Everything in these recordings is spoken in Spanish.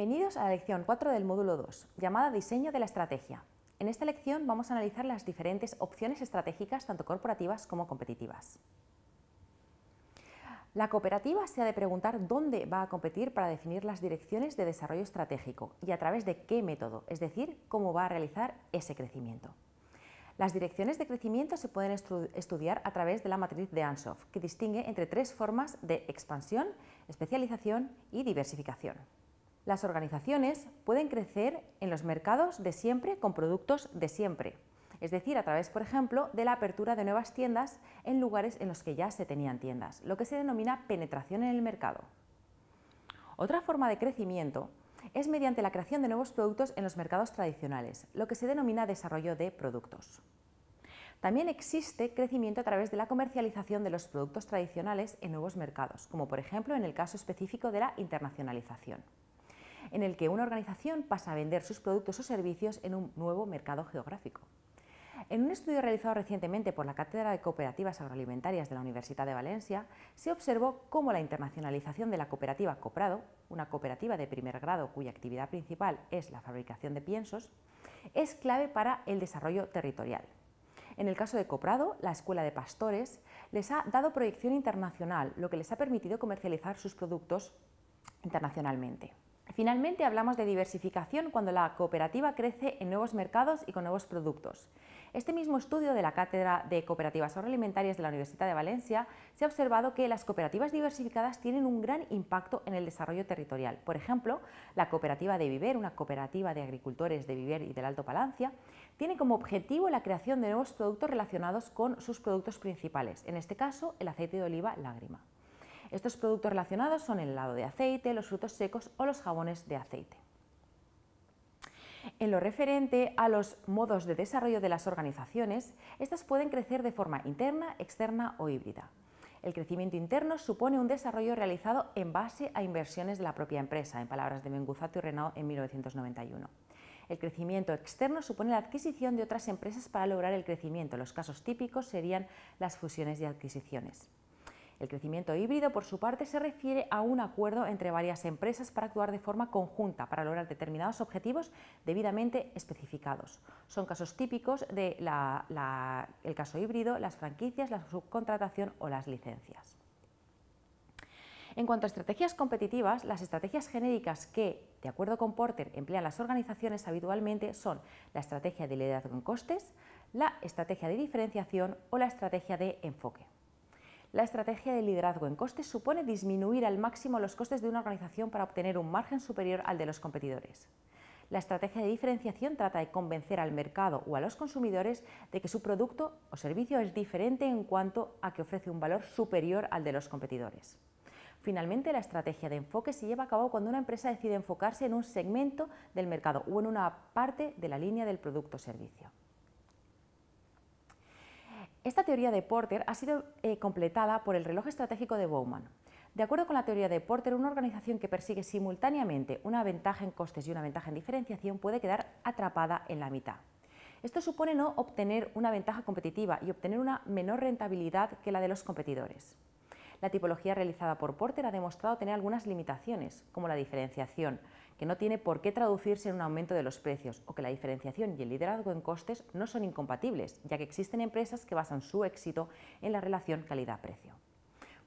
Bienvenidos a la lección 4 del módulo 2, llamada Diseño de la Estrategia. En esta lección vamos a analizar las diferentes opciones estratégicas, tanto corporativas como competitivas. La cooperativa se ha de preguntar dónde va a competir para definir las direcciones de desarrollo estratégico y a través de qué método, es decir, cómo va a realizar ese crecimiento. Las direcciones de crecimiento se pueden estudiar a través de la matriz de Ansoft, que distingue entre tres formas de expansión, especialización y diversificación. Las organizaciones pueden crecer en los mercados de siempre con productos de siempre, es decir, a través, por ejemplo, de la apertura de nuevas tiendas en lugares en los que ya se tenían tiendas, lo que se denomina penetración en el mercado. Otra forma de crecimiento es mediante la creación de nuevos productos en los mercados tradicionales, lo que se denomina desarrollo de productos. También existe crecimiento a través de la comercialización de los productos tradicionales en nuevos mercados, como por ejemplo en el caso específico de la internacionalización en el que una organización pasa a vender sus productos o servicios en un nuevo mercado geográfico. En un estudio realizado recientemente por la Cátedra de Cooperativas Agroalimentarias de la Universidad de Valencia, se observó cómo la internacionalización de la cooperativa Coprado, una cooperativa de primer grado cuya actividad principal es la fabricación de piensos, es clave para el desarrollo territorial. En el caso de Coprado, la Escuela de Pastores les ha dado proyección internacional, lo que les ha permitido comercializar sus productos internacionalmente. Finalmente hablamos de diversificación cuando la cooperativa crece en nuevos mercados y con nuevos productos. Este mismo estudio de la Cátedra de Cooperativas Agroalimentarias de la Universidad de Valencia se ha observado que las cooperativas diversificadas tienen un gran impacto en el desarrollo territorial. Por ejemplo, la cooperativa de Viver, una cooperativa de agricultores de Viver y del Alto Palancia, tiene como objetivo la creación de nuevos productos relacionados con sus productos principales, en este caso el aceite de oliva lágrima. Estos productos relacionados son el helado de aceite, los frutos secos o los jabones de aceite. En lo referente a los modos de desarrollo de las organizaciones, estas pueden crecer de forma interna, externa o híbrida. El crecimiento interno supone un desarrollo realizado en base a inversiones de la propia empresa, en palabras de Menguzato y Renault en 1991. El crecimiento externo supone la adquisición de otras empresas para lograr el crecimiento. Los casos típicos serían las fusiones y adquisiciones. El crecimiento híbrido, por su parte, se refiere a un acuerdo entre varias empresas para actuar de forma conjunta para lograr determinados objetivos debidamente especificados. Son casos típicos del caso híbrido, las franquicias, la subcontratación o las licencias. En cuanto a estrategias competitivas, las estrategias genéricas que, de acuerdo con Porter, emplean las organizaciones habitualmente son la estrategia de liderazgo en costes, la estrategia de diferenciación o la estrategia de enfoque. La estrategia de liderazgo en costes supone disminuir al máximo los costes de una organización para obtener un margen superior al de los competidores. La estrategia de diferenciación trata de convencer al mercado o a los consumidores de que su producto o servicio es diferente en cuanto a que ofrece un valor superior al de los competidores. Finalmente, la estrategia de enfoque se lleva a cabo cuando una empresa decide enfocarse en un segmento del mercado o en una parte de la línea del producto o servicio. Esta teoría de Porter ha sido eh, completada por el reloj estratégico de Bowman. De acuerdo con la teoría de Porter, una organización que persigue simultáneamente una ventaja en costes y una ventaja en diferenciación puede quedar atrapada en la mitad. Esto supone no obtener una ventaja competitiva y obtener una menor rentabilidad que la de los competidores. La tipología realizada por Porter ha demostrado tener algunas limitaciones, como la diferenciación, que no tiene por qué traducirse en un aumento de los precios o que la diferenciación y el liderazgo en costes no son incompatibles, ya que existen empresas que basan su éxito en la relación calidad-precio.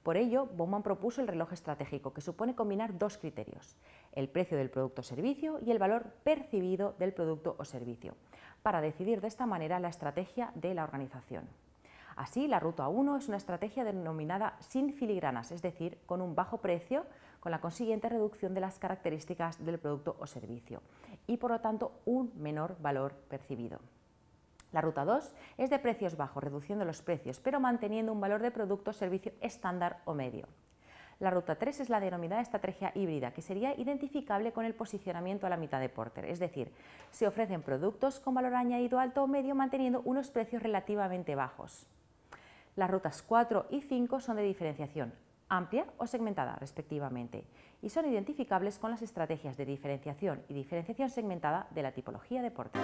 Por ello, Bowman propuso el reloj estratégico, que supone combinar dos criterios, el precio del producto o servicio y el valor percibido del producto o servicio, para decidir de esta manera la estrategia de la organización. Así, la ruta 1 es una estrategia denominada sin filigranas, es decir, con un bajo precio, con la consiguiente reducción de las características del producto o servicio y, por lo tanto, un menor valor percibido. La ruta 2 es de precios bajos, reduciendo los precios, pero manteniendo un valor de producto o servicio estándar o medio. La ruta 3 es la denominada estrategia híbrida, que sería identificable con el posicionamiento a la mitad de Porter, es decir, se ofrecen productos con valor añadido alto o medio manteniendo unos precios relativamente bajos. Las rutas 4 y 5 son de diferenciación amplia o segmentada respectivamente y son identificables con las estrategias de diferenciación y diferenciación segmentada de la tipología de deportiva.